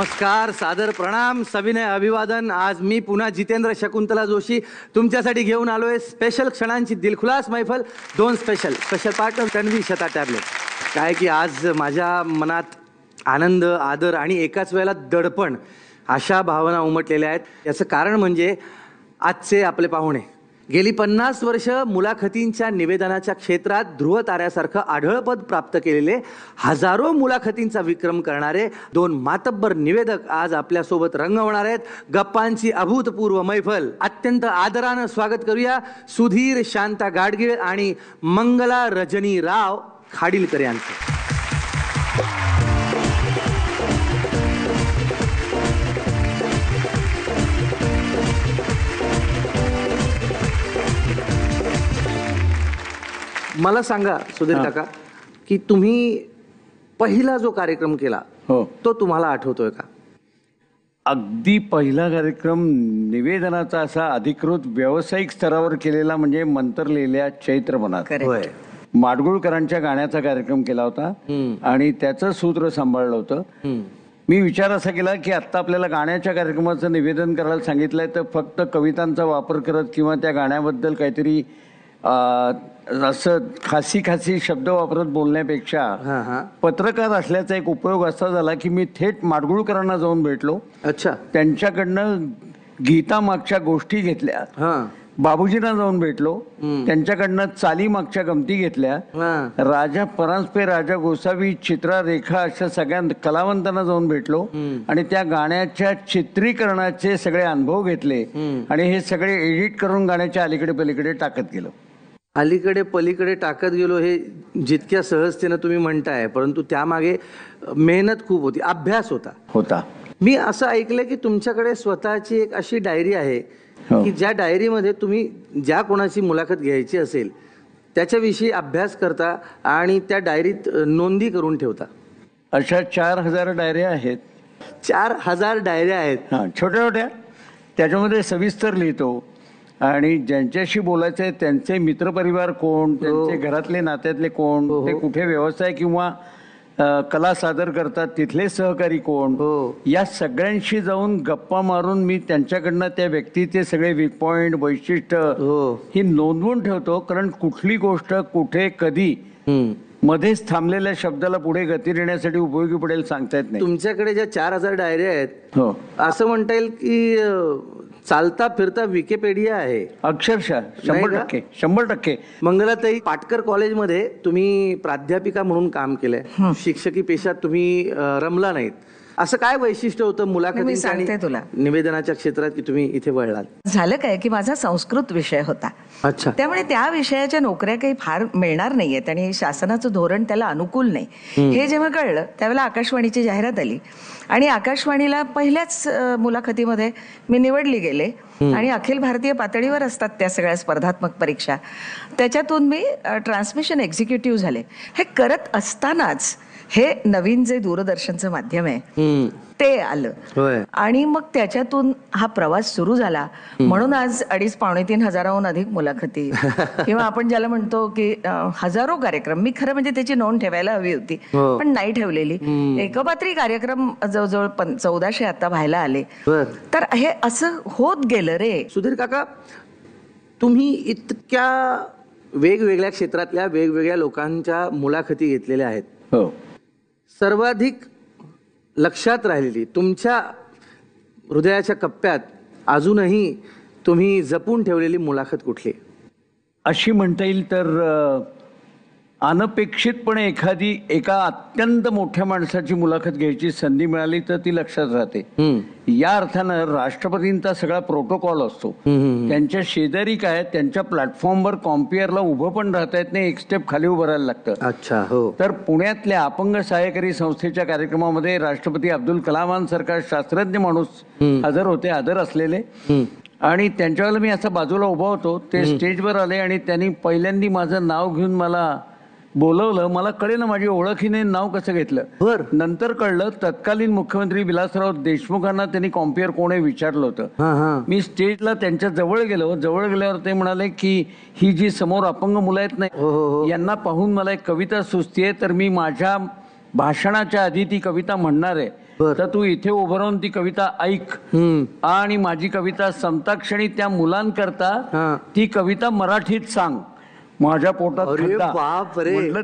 नमस्कार सादर प्रणाम सविनय अभिवादन आज मी पुन्हा जितेंद्र शकुंतला जोशी तुमच्यासाठी घेऊन आलोय स्पेशल क्षणांची दिलखुलास मैफल दोन स्पेशल स्पेशल पार्टनर तन्वी शता टॅबलेट काय की आज माझ्या मनात आनंद आदर आणि एकाच वेळेला दडपण अशा भावना उमटलेल्या आहेत याचं कारण म्हणजे आजचे आपले पाहुणे गेली पन्नास वर्ष मुलाखतींच्या निवेदनाच्या क्षेत्रात ध्रुव ताऱ्यासारखं आढळपद प्राप्त केलेले हजारो मुलाखतींचा विक्रम करणारे दोन मातब्बर निवेदक आज आपल्यासोबत रंगवणार आहेत गप्पांची अभूतपूर्व मैफल अत्यंत आदरानं स्वागत करूया सुधीर शांता गाडगीळ आणि मंगला रजनी राव खाडीलकर यांचं मला सांगा सुधीर काका की तुम्ही पहिला जो कार्यक्रम केला हो तो तुम्हाला आठवतोय का अगदी पहिला कार्यक्रम निवेदनाचा असा अधिकृत व्यावसायिक स्तरावर केलेला म्हणजे मंतरलेल्या चैत्र मनात होय माडगुळकरांच्या गाण्याचा कार्यक्रम केला होता आणि त्याचं सूत्र सांभाळलं होतं मी विचार असा केला की आत्ता आपल्याला गाण्याच्या कार्यक्रमाचं निवेदन करायला सांगितलंय तर फक्त कवितांचा वापर करत किंवा त्या गाण्याबद्दल काहीतरी असं खासी खासी शब्द वापरत बोलण्यापेक्षा पत्रकार असल्याचा एक उपयोग असा झाला की मी थेट माडगुळकरांना जाऊन भेटलो अच्छा त्यांच्याकडनं गीता मागच्या गोष्टी घेतल्या बाबूजींना जाऊन भेटलो त्यांच्याकडनं चाली मागच्या गमती घेतल्या राजा परांजपे राजा गोसावी चित्रा रेखा अशा सगळ्या कलावंतांना जाऊन भेटलो आणि त्या गाण्याच्या चित्रीकरणाचे सगळे अनुभव घेतले आणि हे सगळे एडिट करून गाण्याच्या अलीकडे पलीकडे टाकत गेलो अलीकडे पलीकडे टाकत गेलो हे जितक्या सहजतेनं तुम्ही म्हणताय परंतु त्यामागे मेहनत खूप होती अभ्यास होता होता मी असं ऐकलं की तुमच्याकडे स्वतःची एक अशी डायरी आहे हो. की ज्या डायरीमध्ये तुम्ही ज्या कोणाची मुलाखत घ्यायची असेल त्याच्याविषयी अभ्यास करता आणि त्या डायरीत नोंदी करून ठेवता अशा चार हजार डायऱ्या आहेत चार हजार डायऱ्या आहेत छोट्या छोट्या त्याच्यामध्ये सविस्तर लिहितो आणि ज्यांच्याशी बोलायचं आहे त्यांचे मित्रपरिवार कोण हो. त्यांचे घरातले नात्यातले कोण हो, हो. ते कुठे व्यवसाय किंवा कला सादर करतात तिथले सहकारी कोण या सगळ्यांशी जाऊन गप्पा मारून मी त्यांच्याकडनं त्या व्यक्तीचे सगळे वीक पॉइंट वैशिष्ट्य ही नोंदवून ठेवतो कारण कुठली गोष्ट कुठे कधी मध्येच थांबलेल्या शब्दाला पुढे गती देण्यासाठी उपयोगी पडेल सांगता येत नाही तुमच्याकडे ज्या चार हजार डायऱ्या आहेत असं म्हणता येईल की चालता फिरता विकिपेडिया आहे अक्षरशः शंभर टक्के शंभर टक्के मंगलाताई पाटकर कॉलेजमध्ये तुम्ही प्राध्यापिका म्हणून काम केलंय शिक्षकी पेशात तुम्ही रमला नाहीत असं काय वैशिष्ट्य होतं मुलाखती सांगते तुला निवेदनाच्या क्षेत्रात की तुम्ही इथे वळलात झालं काय की माझा संस्कृत विषय होता अच्छा त्यामुळे त्या विषयाच्या नोकऱ्या काही फार मिळणार नाहीयेत आणि शासनाचं धोरण त्याला अनुकूल नाही हे जेव्हा कळलं त्यावेळेला आकाशवाणीची जाहिरात आली आणि आकाशवाणीला पहिल्याच मुलाखतीमध्ये मी निवडली गेले आणि अखिल भारतीय पातळीवर असतात त्या सगळ्या स्पर्धात्मक परीक्षा त्याच्यातून मी ट्रान्समिशन एक्झिक्युटिव्ह झाले हे करत असतानाच हे नवीन जे दूरदर्शनचं माध्यम आहे ते आलं आणि मग त्याच्यातून हा प्रवास सुरू झाला म्हणून आज अडीच पावणे तीन हजाराहून अधिक मुलाखती किंवा आपण ज्याला म्हणतो की हजारो कार्यक्रम मी खरं म्हणजे त्याची नोंद ठेवायला हवी होती हो. पण नाही ठेवलेली एकपात्री कार्यक्रम जवळजवळ चौदाशे आता व्हायला आले तर हे असं होत गेलं रे सुधीर काका तुम्ही इतक्या वेगवेगळ्या क्षेत्रातल्या वेगवेगळ्या लोकांच्या मुलाखती घेतलेल्या आहेत हो सर्वाधिक लक्षात राहिलेली तुमच्या हृदयाच्या कप्प्यात अजूनही तुम्ही जपून ठेवलेली मुलाखत कुठली अशी म्हणता येईल तर अनपेक्षितपणे एखादी एका अत्यंत मोठ्या माणसाची मुलाखत घ्यायची संधी मिळाली तर ती लक्षात राहते या अर्थानं राष्ट्रपतींचा सगळा प्रोटोकॉल असतो त्यांच्या शेजारी काय त्यांच्या प्लॅटफॉर्मवर कॉम्पिअरला उभं पण राहता येत नाही एक स्टेप खाली उभं राहायला लागतं अच्छा हो तर पुण्यातल्या अपंग सहाय्यकारी संस्थेच्या कार्यक्रमामध्ये राष्ट्रपती अब्दुल कलामांसारखा शास्त्रज्ञ माणूस हजर होते आदर असलेले आणि वेळेला मी असा बाजूला उभा होतो ते स्टेजवर आले आणि त्यांनी पहिल्यांदा माझं नाव घेऊन मला बोलवलं मला कळे ना माझी ओळखीने नाव कसं घेतलं बर नंतर कळलं तत्कालीन मुख्यमंत्री विलासराव देशमुखांना त्यांनी कॉम्पेअर कोण विचारलं होतं मी स्टेजला त्यांच्या जवळ गेलो जवळ गेल्यावर ते म्हणाले की ही जी समोर अपंग मुलं आहेत नाही हो, हो, हो. यांना पाहून मला एक कविता सुचतीये तर मी माझ्या भाषणाच्या आधी ती कविता म्हणणार आहे तर तू इथे उभं राहून ती कविता ऐक आणि माझी कविता संताक्षणी त्या मुलांकरता ती कविता मराठीत सांग माझ्या पोटात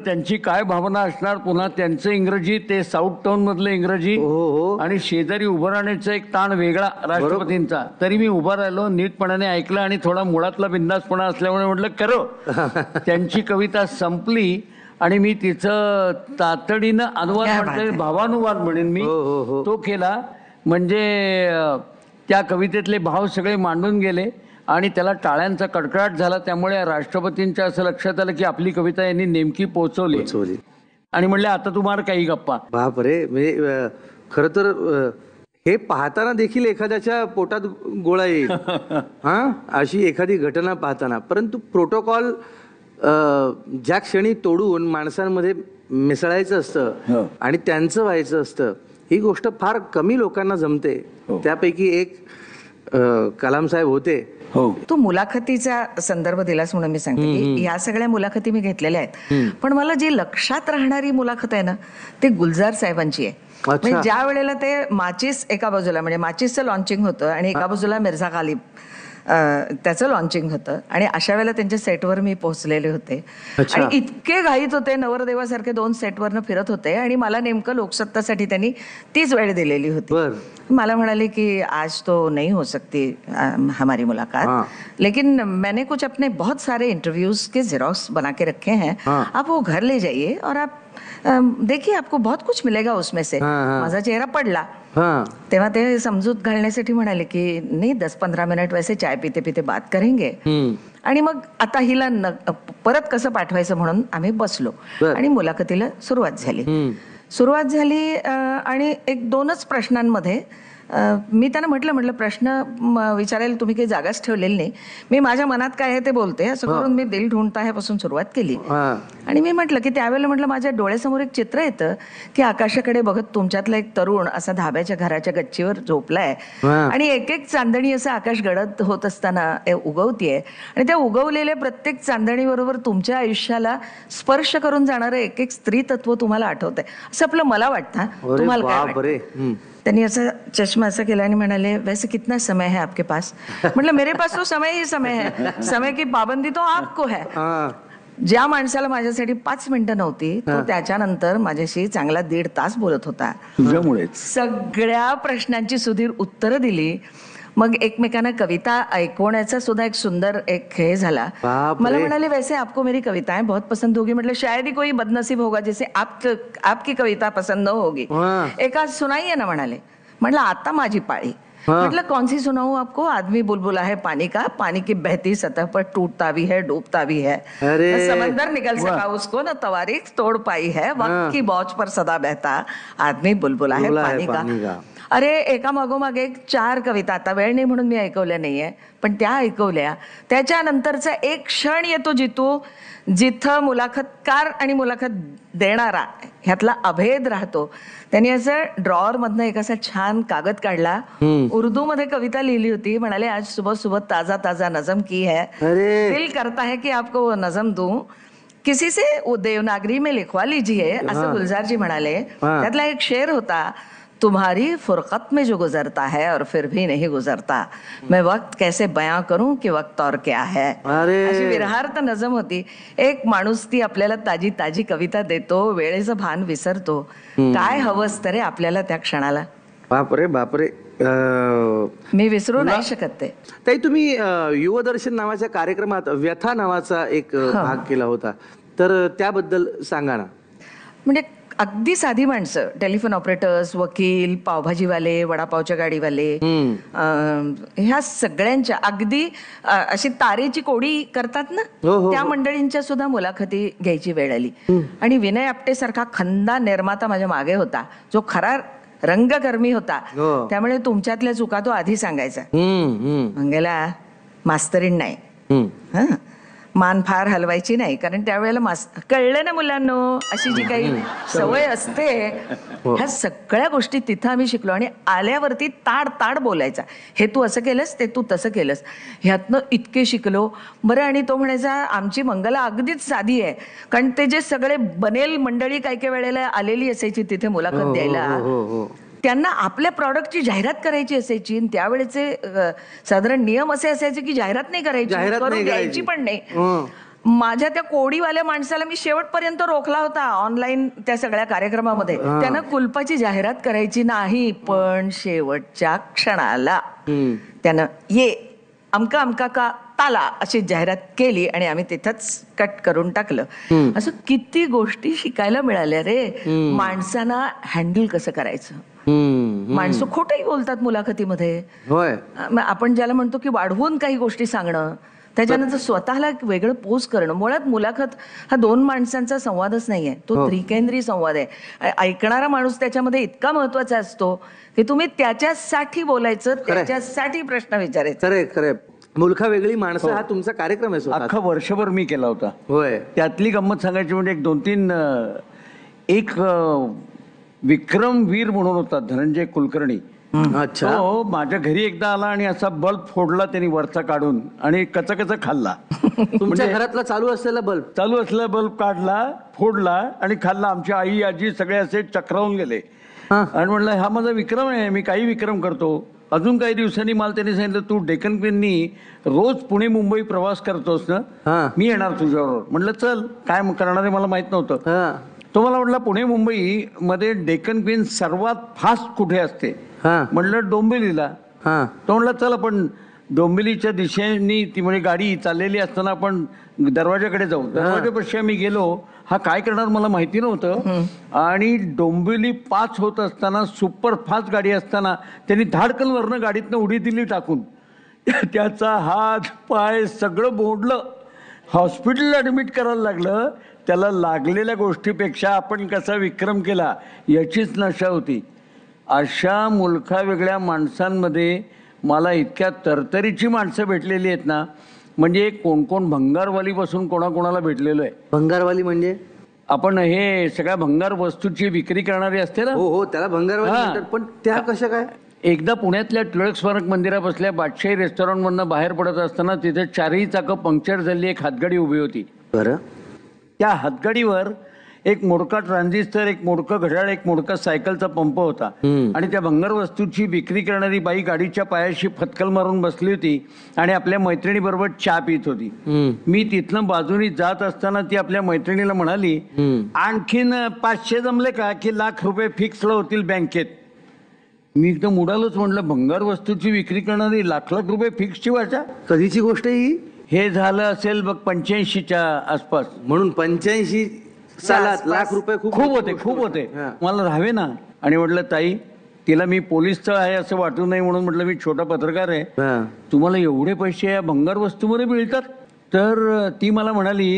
त्यांची काय भावना असणार पुन्हा त्यांचं इंग्रजी ते साऊथ टाउन मधलं इंग्रजी हो, हो, हो. आणि शेजारी उभं राहण्याचा एक ताण वेगळा राष्ट्रपतींचा तरी मी उभा राहिलो नीटपणाने ऐकलं आणि थोडा मुळातला बिंदासपणा असल्यामुळे म्हटलं करो त्यांची कविता संपली आणि मी तिचं तातडीनं अनुवाद म्हणते भावानुवाद म्हणेन मी तो केला म्हणजे त्या कवितेतले भाव सगळे मांडून गेले आणि त्याला टाळ्यांचा कडकडाट झाला त्यामुळे राष्ट्रपतींच्या असं लक्षात आलं की आपली कविता यांनी नेमकी पोहोचवली आणि म्हणले आता तुम्हाला काही गप्पा रे म्हणजे खर तर हे पाहताना देखील एखाद्याच्या पोटात गोळा येईल हा अशी एखादी घटना पाहताना परंतु प्रोटोकॉल ज्या क्षणी तोडून माणसांमध्ये मिसळायचं असतं हो. आणि त्यांचं व्हायचं असतं ही गोष्ट फार कमी लोकांना जमते हो. त्यापैकी एक कलाम साहेब होते हो. तो तू मुलाखतीचा संदर्भ दिलास म्हणून मी सांगते या सगळ्या मुलाखती मी घेतलेल्या आहेत पण मला जी लक्षात राहणारी मुलाखत आहे ना ते गुलजार साहेबांची आहे म्हणजे ज्या वेळेला ते माचीस एका बाजूला म्हणजे माचीसचं लॉन्चिंग होतं आणि एका बाजूला मिर्झा गालिब त्याचं लॉन्चिंग होतं आणि अशा वेळेला त्यांच्या सेटवर मी पोहोचलेले होते आणि इतके घाईत होते नवरदेवासारखे दोन सेटवरनं फिरत होते आणि मला नेमकं लोकसत्तासाठी त्यांनी तीच वेळ दिलेली होती मला म्हणाले की आज तो नाही हो सकती हमारी मुलाकात लेकिन मैंने कुछ अपने बहुत सारे इंटरव्यूज के जेरोक्स बना के रखे हैं आप वो घर ले जाइए और आप देखिए आपको बहुत कुछ मिलेगा उसमें से माझा चेहरा पडला तेव्हा ते समजूत घालण्यासाठी म्हणाले की नाही दस पंधरा मिनिट वैसे चाय पिते पिते बात करेंगे आणि मग आता हिला परत कसं पाठवायचं म्हणून आम्ही बसलो आणि मुलाखतीला सुरुवात झाली सुरुवात झाली आणि एक दोनच प्रश्नांमध्ये मी त्यांना म्हटलं म्हटलं प्रश्न विचारायला तुम्ही काही जागाच ठेवलेली नाही मी माझ्या मनात काय आहे ते बोलते असं करून मी दिल ढूंढता ह्यापासून सुरुवात केली आणि मी म्हटलं की त्यावेळेला म्हटलं माझ्या डोळ्यासमोर एक चित्र येतं की आकाशाकडे बघत तुमच्यातला एक तरुण असा धाब्याच्या घराच्या गच्चीवर झोपलाय आणि एक एक चांदणी असं आकाश गडद होत असताना उगवतीये आणि त्या उगवलेल्या प्रत्येक चांदणी बरोबर तुमच्या आयुष्याला स्पर्श करून जाणारं एक एक स्त्री तत्व तुम्हाला आठवत आहे असं आपलं मला वाटतं तुम्हाला काय त्यांनी असं चष्मा असं केला आणि म्हणाले वैसे कितना समय है आपके पास म्हटलं मेरे पास तो समय ही समय है समय की पाबंदी तो आपको है ज्या माणसाला माझ्यासाठी पाच मिनिटं नव्हती तो त्याच्यानंतर माझ्याशी चांगला दीड तास बोलत होता सगळ्या प्रश्नांची सुधीर उत्तर दिली मग एकमेकांना कविता ऐकवण्याचा सुद्धा एक सुंदर एक हे झाला मला म्हणाले वैसे आपको मेरी कविता बहुत पसंद होगी म्हटलं शायद ही कोई बदनसीब होगा जैसे आप आपकी कविता पसंद न होगी एका सुनाई ना म्हणाले म्हटलं आता माझी पाळी मतलब कौन सी सुनाऊ आपको आदमी बुलबुला है पानी का पानी की बहती सतह पर टूटता भी है डूबता भी है समंदर निकल सका उसको ना तवारीख तोड़ पाई है वक्त की बौच पर सदा बहता आदमी बुलबुला है पानी का अरे एका मागोमाग एक चार कविता आता वेळ नाही म्हणून मी ऐकवल्या नाहीये पण त्या ऐकवल्या त्याच्यानंतरचा एक क्षण येतो जितू जिथं मुलाखतकार आणि मुलाखत देणारा ह्यातला अभेद राहतो त्यांनी असं मधनं एक असा छान कागद काढला उर्दू मध्ये कविता लिहिली होती म्हणाले आज सुबह सुबह ताजा ताजा नजम की है दिल करता है की आपको वो नजम दू किसी से देवनागरी में लिखवा लिजिये असं गुलजारजी म्हणाले त्यातला एक शेर होता तुम्हारी फुरकत में जो गुजरता है और फिर भी नहीं गुजरता मैं वक्त कैसे बयां करूं की वक्त और क्या है अशी विरहार्थ नजम होती एक माणूस ती आपल्याला ताजी ताजी कविता देतो वेळेचं भान विसरतो काय हवंस तर आपल्याला त्या क्षणाला बापरे बापरे मी विसरू नाही शकत ते ताई तुम्ही युवदर्शन नावाच्या कार्यक्रमात व्यथा नावाचा एक भाग केला होता तर त्याबद्दल सांगा ना म्हणजे अगदी साधी माणसं टेलिफोन ऑपरेटर्स वकील पावभाजीवाले वडापावच्या गाडीवाले ह्या सगळ्यांच्या अगदी अशी तारेची कोडी करतात ना हो, हो, त्या हो. मंडळींच्या सुद्धा मुलाखती घ्यायची वेळ आली आणि विनय आपटे सारखा खंदा निर्माता माझ्या मागे होता जो खरा रंगकर्मी होता त्यामुळे तुमच्यातल्या चुका तो आधी सांगायचा सांगायला मास्तरीण नाही मान फार हलवायची नाही कारण त्यावेळेला मास कळलं ना मुलांनो अशी जी काही सवय असते हो. ह्या सगळ्या गोष्टी तिथं आम्ही शिकलो आणि आल्यावरती ताड ताड बोलायचा हे तू असं केलंस ते तू तसं केलंस ह्यातनं इतके शिकलो बरं आणि तो म्हणायचा आमची मंगला अगदीच साधी आहे कारण ते जे सगळे बनेल मंडळी काही काही वेळेला आलेली असायची तिथे मुलाखत हो, हो, द्यायला त्यांना आपल्या प्रॉडक्टची जाहिरात करायची असायची त्यावेळेचे साधारण नियम असे असायचे की जाहिरात नाही करायची करायची पण नाही माझ्या त्या कोडीवाल्या माणसाला मी शेवटपर्यंत रोखला होता ऑनलाईन त्या सगळ्या कार्यक्रमामध्ये त्यानं कुलपाची जाहिरात करायची नाही पण शेवटच्या क्षणाला त्यानं ये अमका अमका का आत्ताला अशी जाहिरात केली आणि आम्ही तिथंच कट करून टाकलं असं किती गोष्टी शिकायला मिळाल्या रे माणसांना हँडल कसं करायचं माणसं खोटही बोलतात मुलाखतीमध्ये आपण ज्याला म्हणतो की वाढवून काही गोष्टी सांगणं त्याच्यानंतर स्वतःला वेगळं पोज करणं मुळात मुलाखत हा दोन माणसांचा संवादच नाहीये तो हो. त्रिकेंद्री संवाद आहे ऐकणारा माणूस त्याच्यामध्ये इतका महत्वाचा असतो की तुम्ही त्याच्यासाठी बोलायचं त्याच्यासाठी प्रश्न खरे मुलखा वेगळी माणसं हो. हा तुमचा कार्यक्रम आहे अख्खा वर्षभर मी केला होता होय त्यातली गंमत सांगायची म्हणजे एक दोन तीन एक विक्रम विक्रमवीर म्हणून होता धनंजय कुलकर्णी अच्छा हो माझ्या घरी एकदा आला आणि असा बल्ब फोडला त्यांनी वरचा काढून आणि कच खाल्ला तुमच्या म्हणजे घरातला चालू असलेला बल्ब चालू असलेला बल्ब काढला फोडला आणि खाल्ला आमची आई आजी सगळे असे चक्रावून गेले आणि म्हणलं हा माझा विक्रम आहे मी काही विक्रम करतो अजून काही दिवसांनी मला त्यांनी सांगितलं तू डेक्कन क्वीननी रोज पुणे मुंबई प्रवास करतोस ना मी येणार तुझ्याबरोबर म्हटलं चल काय करणार आहे मला माहित नव्हतं तो मला म्हटलं पुणे मुंबई मध्ये डेक्कन क्वीन सर्वात फास्ट कुठे असते म्हटलं डोंबिवलीला तो म्हटलं चल आपण डोंबिवलीच्या दिशेने ती म्हणजे गाडी चाललेली असताना आपण दरवाजाकडे जाऊ दरवाजापेक्षा मी गेलो हा काय करणार मला माहिती नव्हतं आणि डोंबिवली पाच होत असताना सुपर फास्ट गाडी असताना त्यांनी धाडकनवरनं गाडीतनं उडी दिली टाकून त्याचा हात पाय सगळं बोडलं हॉस्पिटलला ॲडमिट करायला लागलं त्याला लागलेल्या गोष्टीपेक्षा आपण कसा विक्रम केला याचीच नशा होती अशा मुलखा वेगळ्या माणसांमध्ये मला इतक्या तरतरीची माणसं भेटलेली आहेत ना म्हणजे कोण कोण भंगारवाली पासून कोणाकोणाला भेटलेलो आहे भंगारवाली म्हणजे आपण हे सगळ्या भंगार वस्तूची विक्री करणारी असते ना हो हो त्याला भंगारवाली पण त्या कशा काय एकदा पुण्यातल्या टिळक स्मारक मंदिरापासल्या बादशाही रेस्टॉरंटमधनं बाहेर पडत असताना तिथे चारही चाकं पंक्चर झाली एक हातगाडी उभी होती बरं त्या हातगाडीवर एक मोडका ट्रान्झिस्टर एक मोडक घड्याळ एक मोडका सायकलचा पंप होता आणि त्या भंगार वस्तूची विक्री करणारी बाई गाडीच्या पायाशी फतकल मारून बसली होती आणि आपल्या मैत्रिणी बरोबर चहा पित होती मी तिथलं बाजूनी जात असताना ती आपल्या मैत्रिणीला म्हणाली आणखीन पाचशे जमले का की लाख रुपये फिक्सला होतील बँकेत मी एकदम उडालोच म्हटलं भंगार वस्तूची विक्री करणारी लाख लाख रुपये फिक्सची वाचा कधीची गोष्ट ही हे झालं असेल बघ पंच्याऐंशीच्या आसपास म्हणून पंच्याऐंशी लाख रुपये खूप होते खूप होते मला राहावे ना आणि म्हटलं ताई तिला मी पोलीस तळ आहे असं वाटू नाही म्हणून म्हटलं मी छोटा पत्रकार आहे तुम्हाला एवढे पैसे या भंगार वस्तूमध्ये मिळतात तर ती मला म्हणाली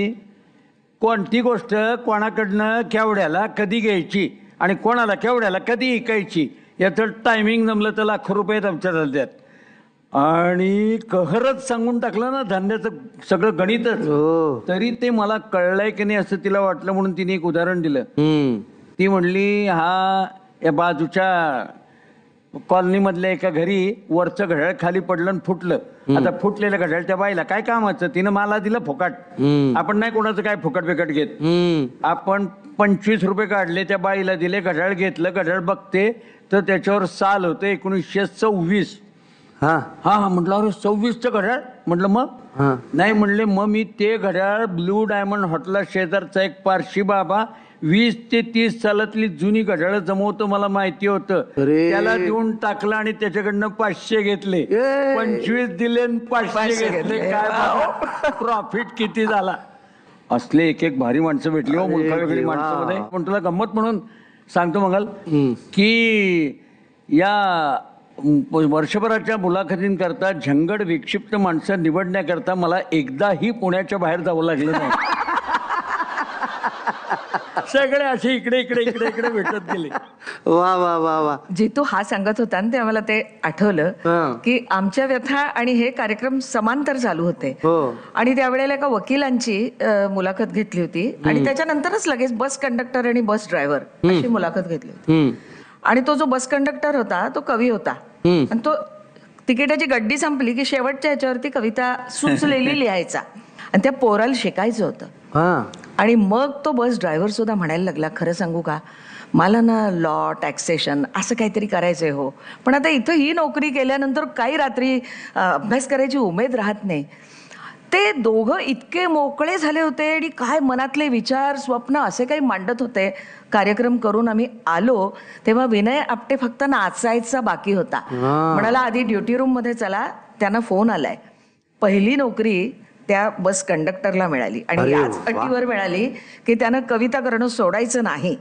कोणती गोष्ट कोणाकडनं केवड्याला कधी घ्यायची आणि कोणाला केवड्याला कधी ऐकायची याचं टायमिंग जमलं तर लाखो रुपये आमच्या झाल्यात आणि कहरच सांगून टाकलं ना धान्याचं सगळं गणितच हो. तरी ते मला कळलंय की नाही असं तिला वाटलं म्हणून तिने एक उदाहरण दिलं ती म्हणली हा या बाजूच्या कॉलनी मधल्या एका घरी वरचं घड्याळ खाली पडलं आणि फुटलं आता फुटलेलं घड्याळ त्या बाईला काय कामाचं तिने मला दिलं फुकट आपण नाही कोणाचं काय फुकट बिकट घेत आपण पंचवीस रुपये काढले त्या बाईला दिले घड्याळ घेतलं घड्याळ बघते तर त्याच्यावर साल होते एकोणीसशे सव्वीस हा हा हा म्हटलं अरे सव्वीसचं घड्याळ म्हटलं मग नाही म्हणले मग मी ते घड्याळ ब्लू डायमंड हॉटला शेजारचा एक पारशी बाबा वीस ते तीस सालातली जुनी घड्याळ जमवतो मला माहिती होतं त्याला देऊन टाकलं आणि त्याच्याकडनं पाचशे घेतले पंचवीस दिले पाचशे घेतले काय प्रॉफिट किती झाला असले एक एक भारी माणसं भेटली हो, वेगळी माणसं तुला म्हणून सांगतो मंगल की या वर्षभराच्या मुलाखतींकरता झंगड विक्षिप्त माणसं निवडण्याकरता मला एकदाही पुण्याच्या बाहेर जावं लागलं नाही सगळे असे इकडे इकडे इकडे इकडे भेटत गेले वा वा वा वा तू हा सांगत होता ना ते आम्हाला ते आठवलं की आमच्या व्यथा आणि हे कार्यक्रम समांतर चालू होते हो. आणि त्यावेळेला एका वकिलांची मुलाखत घेतली होती आणि त्याच्यानंतरच लगेच बस कंडक्टर आणि बस ड्रायव्हर अशी मुलाखत घेतली होती आणि तो जो बस कंडक्टर होता तो कवी होता आणि तो तिकिटाची गड्डी संपली की शेवटच्या ह्याच्यावरती कविता सुचलेली लिहायचा आणि त्या पोराला शिकायचं होतं आणि मग तो बस ड्रायव्हर सुद्धा म्हणायला लागला खरं सांगू का मला ना लॉ टॅक्सेशन असं काहीतरी करायचंय हो पण आता इथं ही नोकरी केल्यानंतर काही रात्री अभ्यास करायची उमेद राहत नाही ते दोघं इतके मोकळे झाले होते आणि काय मनातले विचार स्वप्न असे काही मांडत होते कार्यक्रम करून आम्ही आलो तेव्हा विनय आपटे फक्त नाचायचा बाकी होता म्हणाला आधी ड्युटी रूम मध्ये चला त्यांना फोन आलाय पहिली नोकरी त्या बस कंडक्टरला मिळाली आणि याच अटीवर मिळाली की त्यानं कविता करणं सोडायचं नाही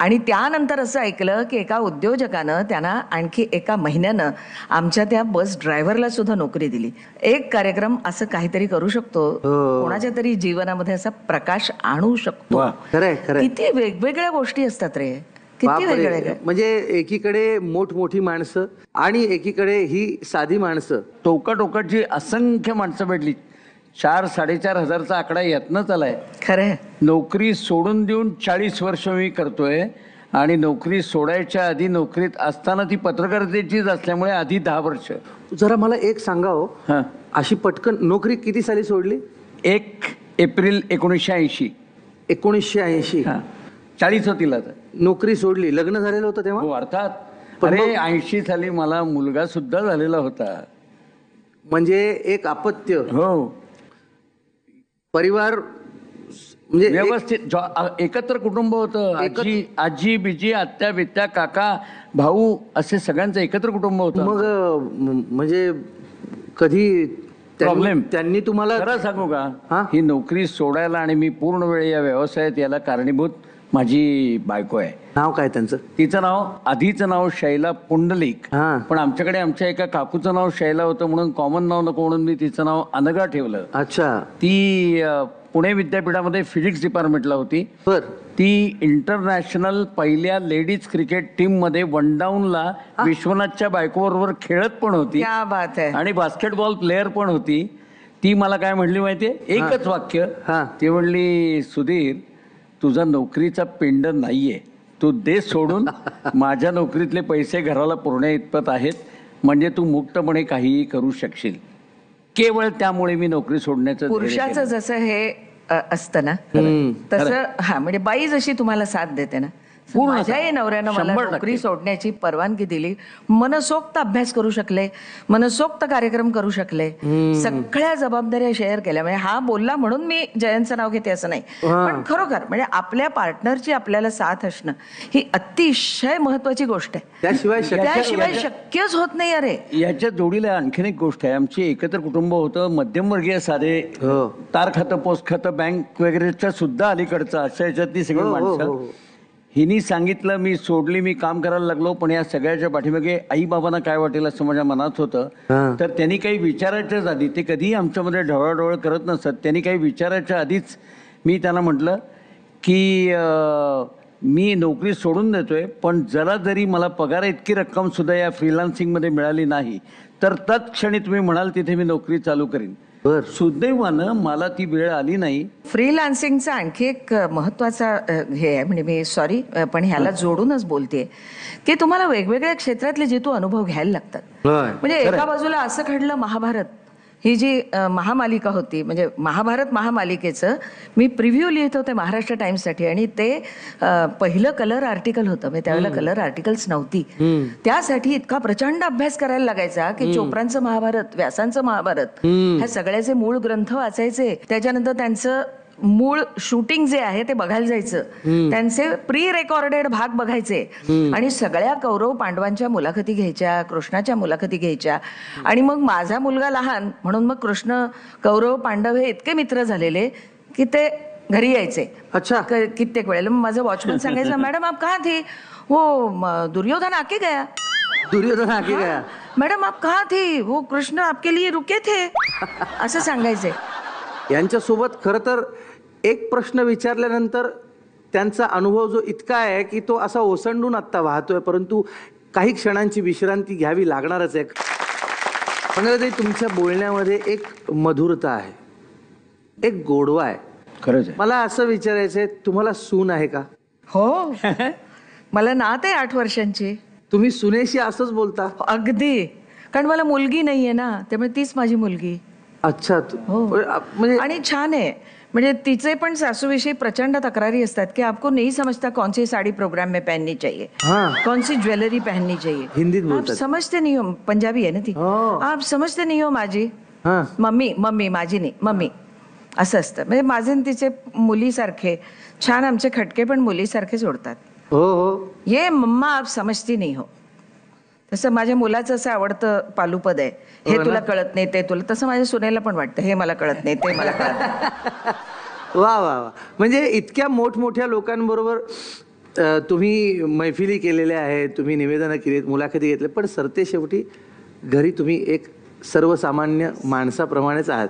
आणि त्यानंतर असं ऐकलं की एका उद्योजकानं त्यांना आणखी एका महिन्यानं आमच्या त्या बस ड्रायव्हरला सुद्धा नोकरी दिली एक कार्यक्रम असं काहीतरी करू शकतो हो. कोणाच्या तरी जीवनामध्ये असा प्रकाश आणू शकतो किती वेगवेगळ्या गोष्टी असतात रे म्हणजे एकीकडे मोठमोठी माणसं आणि एकीकडे ही साधी माणसं जी असंख्य माणसं भेटली चार साडेचार हजारचा आकडा यातनच आलाय खरे नोकरी सोडून देऊन चाळीस वर्ष मी करतोय आणि नोकरी सोडायच्या आधी नोकरीत असताना ती पत्रकारितेचीच असल्यामुळे आधी दहा वर्ष जरा मला एक सांगा हो अशी पटकन नोकरी किती साली सोडली एक एप्रिल एकोणीसशे ऐंशी एकोणीसशे ऐंशी हां चाळीस होतील नोकरी सोडली लग्न झालेलं होतं तेव्हा हो, अर्थात अरे ऐंशी साली मला मुलगा सुद्धा झालेला होता म्हणजे एक आपत्य हो परिवार म्हणजे व्यवस्थित एकत्र कुटुंब होतं आजी आजी बिजी आत्या बित्या काका भाऊ असे सगळ्यांचं एकत्र कुटुंब होतं मग म्हणजे कधी प्रॉब्लेम त्यांनी तुम्हाला खरं सांगू का ही नोकरी सोडायला आणि मी पूर्ण वेळ या व्यवसायात याला कारणीभूत माझी बायको आहे नाव काय त्यांचं तिचं नाव आधीचं नाव शैला पुंडलिक पण आमच्याकडे आमच्या एका काकूचं नाव शैला होतं म्हणून कॉमन नाव नको म्हणून मी तिचं नाव अनगा ठेवलं अच्छा ती पुणे विद्यापीठामध्ये फिजिक्स डिपार्टमेंटला होती तर ती इंटरनॅशनल पहिल्या लेडीज क्रिकेट टीम मध्ये वन डाऊनला विश्वनाथच्या बरोबर खेळत पण होती बात आहे आणि बास्केटबॉल प्लेअर पण होती ती मला काय म्हणली माहितीये एकच वाक्य ती म्हणली सुधीर तुझा नोकरीचा पिंड नाहीये तू दे सोडून माझ्या नोकरीतले पैसे घराला पुरण्या इतपत आहेत म्हणजे तू मुक्तपणे काहीही करू शकशील केवळ त्यामुळे मी नोकरी सोडण्याचं पुरुषाचं जसं हे असतं ना तसं हा म्हणजे बाई जशी तुम्हाला साथ देते ना पूर्ण माझ्याही नवऱ्यानं मला नोकरी सोडण्याची परवानगी दिली मनसोक्त अभ्यास करू शकले मनसोक्त कार्यक्रम करू शकले सगळ्या जबाबदाऱ्या शेअर केल्या म्हणजे हा बोलला म्हणून मी जयंतचं नाव घेते असं नाही पण खरोखर म्हणजे आपल्या पार्टनरची आपल्याला साथ असणं ही अतिशय महत्वाची गोष्ट आहे त्याशिवाय त्याशिवाय शक्यच होत नाही अरे याच्या जोडीला आणखीन एक गोष्ट आहे आमची एकत्र कुटुंब होतं मध्यमवर्गीय साधे हो. तार खातं पोस्ट खातं बँक वगैरेच्या सुद्धा अलीकडचं अशा याच्यातली सगळी हो, हो, माणसं हिने सांगितलं मी सोडली मी काम करायला लागलो पण या सगळ्याच्या पाठीमागे आई बाबांना काय वाटेल असं माझ्या मनात होतं तर त्यांनी काही विचारायच्याच आधी ते कधीही आमच्यामध्ये ढवळढवळ करत नसत त्यांनी काही विचारायच्या आधीच मी त्यांना म्हटलं की मी नोकरी सोडून देतोय पण जरा जरी मला पगार इतकी रक्कम सुद्धा या फ्रीलान्सिंगमध्ये मिळाली नाही तर तत्क्षणी तुम्ही म्हणाल तिथे मी नोकरी चालू करीन सुदैवानं मला ती वेळ आली नाही फ्रीलान्सिंगचा आणखी एक महत्वाचा हे आहे म्हणजे मी सॉरी पण ह्याला जोडूनच बोलते की तुम्हाला वेगवेगळ्या क्षेत्रातले तू अनुभव घ्यायला लागतात म्हणजे एका बाजूला असं घडलं महाभारत ही जी महामालिका होती म्हणजे महाभारत महामालिकेचं मी प्रिव्ह्यू लिहित होते महाराष्ट्र टाइम्ससाठी आणि ते पहिलं कलर आर्टिकल होतं म्हणजे त्यावेळेला कलर आर्टिकल्स नव्हती त्यासाठी इतका प्रचंड अभ्यास करायला लागायचा की चोप्रांचं महाभारत व्यासांचं महाभारत ह्या सगळ्याचे मूळ ग्रंथ वाचायचे त्याच्यानंतर त्यांचं मूळ शूटिंग जे आहे ते बघायला जायचं त्यांचे प्री रेकॉर्डेड भाग बघायचे आणि सगळ्या कौरव पांडवांच्या मुलाखती घ्यायच्या कृष्णाच्या मुलाखती घ्यायच्या आणि मग माझा मुलगा लहान म्हणून मग कृष्ण कौरव पांडव हे इतके मित्र झालेले की ते घरी यायचे अच्छा कित्येक वेळेला माझं वॉचमन सांगायचं मॅडम आप कहा थी हो दुर्योधन आके गया दुर्योधन आके गया मॅडम आप कहा थी वो कृष्ण आपके लिए रुके थे असं सांगायचे यांच्यासोबत खरं तर एक प्रश्न विचारल्यानंतर त्यांचा अनुभव जो इतका आहे की तो असा ओसंडून आत्ता वाहतोय परंतु काही क्षणांची विश्रांती घ्यावी लागणारच आहे पंकजाताई तुमच्या बोलण्यामध्ये एक मधुरता आहे एक गोडवा आहे खरंच मला असं विचारायचंय तुम्हाला सून आहे का हो मला नात आहे आठ वर्षांची तुम्ही सुनेशी असंच बोलता अगदी कारण मला मुलगी नाहीये ना त्यामुळे तीच माझी मुलगी अच्छा हो. म्हणजे आणि छान आहे म्हणजे तिचे पण सासूविषयी प्रचंड तक्रारी असतात की आपको नहीं समझता कौन साड़ी प्रोग्राम में पहननी चाहिए ज्वेलरी पहननी चाहिए हिंदी समजते समझते नहीं हो पंजाबी है ना ती हो। आप समजते नाही हो माझी मम्मी मम्मी माझी नाही मम्मी असं असतं म्हणजे माझे तिचे मुलीसारखे छान आमचे खटके पण मुलीसारखे सोडतात हो हो ये मम्मा आप समजती नाही हो तसं माझ्या मुलाचं असं आवडतं पालुपद आहे हे हो तुला कळत नाही ते तुला तसं माझ्या सुनेला पण वाटतं हे मला कळत नाही ते मला कळत वा वा वा म्हणजे इतक्या मोठमोठ्या लोकांबरोबर तुम्ही मैफिली केलेल्या आहेत तुम्ही निवेदनं केली मुलाखती घेतल्या पण सरते शेवटी घरी तुम्ही एक सर्वसामान्य माणसाप्रमाणेच आहात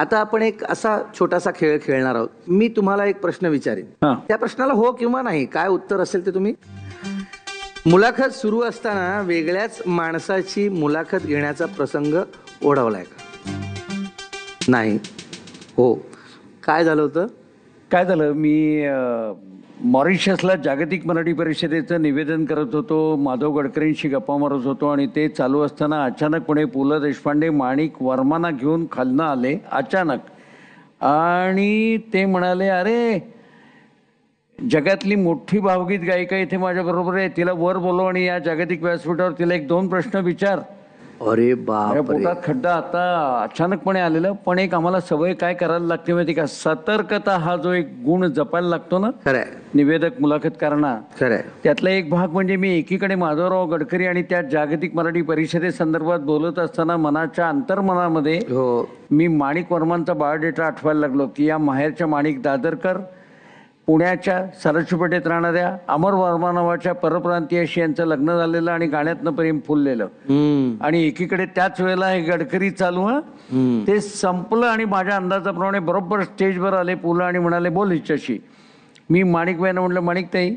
आता आपण एक असा छोटासा खेळ खेळणार आहोत मी तुम्हाला एक प्रश्न विचारेन त्या प्रश्नाला हो किंवा नाही काय उत्तर असेल ते तुम्ही मुलाखत सुरू असताना वेगळ्याच माणसाची मुलाखत घेण्याचा प्रसंग ओढवलाय का नाही हो काय झालं होतं काय झालं मी मॉरिशसला जागतिक मराठी परिषदेचं निवेदन करत होतो माधव गडकरींशी गप्पा मारत होतो आणि ते चालू असताना अचानकपणे पु ल देशपांडे माणिक वर्माना घेऊन खालनं आले अचानक आणि ते म्हणाले अरे जगातली मोठी भावगीत गायिका इथे माझ्या बरोबर आहे तिला वर बोलव आणि या जागतिक व्यासपीठावर तिला एक दोन प्रश्न विचार अरे बाप खड्डा आता अचानकपणे आलेला पण एक आम्हाला सवय काय करायला लागते माहिती का सतर्कता हा जो एक गुण जपायला लागतो ना खरं निवेदक मुलाखतकारांना खरे त्यातला एक भाग म्हणजे मी एकीकडे माधवराव गडकरी आणि त्या जागतिक मराठी परिषदेसंदर्भात बोलत असताना मनाच्या अंतर्मनामध्ये हो मी माणिक वर्मांचा बायोडेटा आठवायला लागलो की या माहेरच्या माणिक दादरकर पुण्याच्या सरसपेठेत राहणाऱ्या अमर वर्मा नावाच्या परप्रांतीयाशी यांचं लग्न झालेलं आणि गाण्यातनं प्रेम फुललेलं आणि एकीकडे त्याच वेळेला हे गडकरी चालू हा ते संपलं आणि माझ्या अंदाजाप्रमाणे बरोबर स्टेजवर आले पुलं आणि म्हणाले बोल हिच्याशी मी माणिक म्हणलं माणिक ताई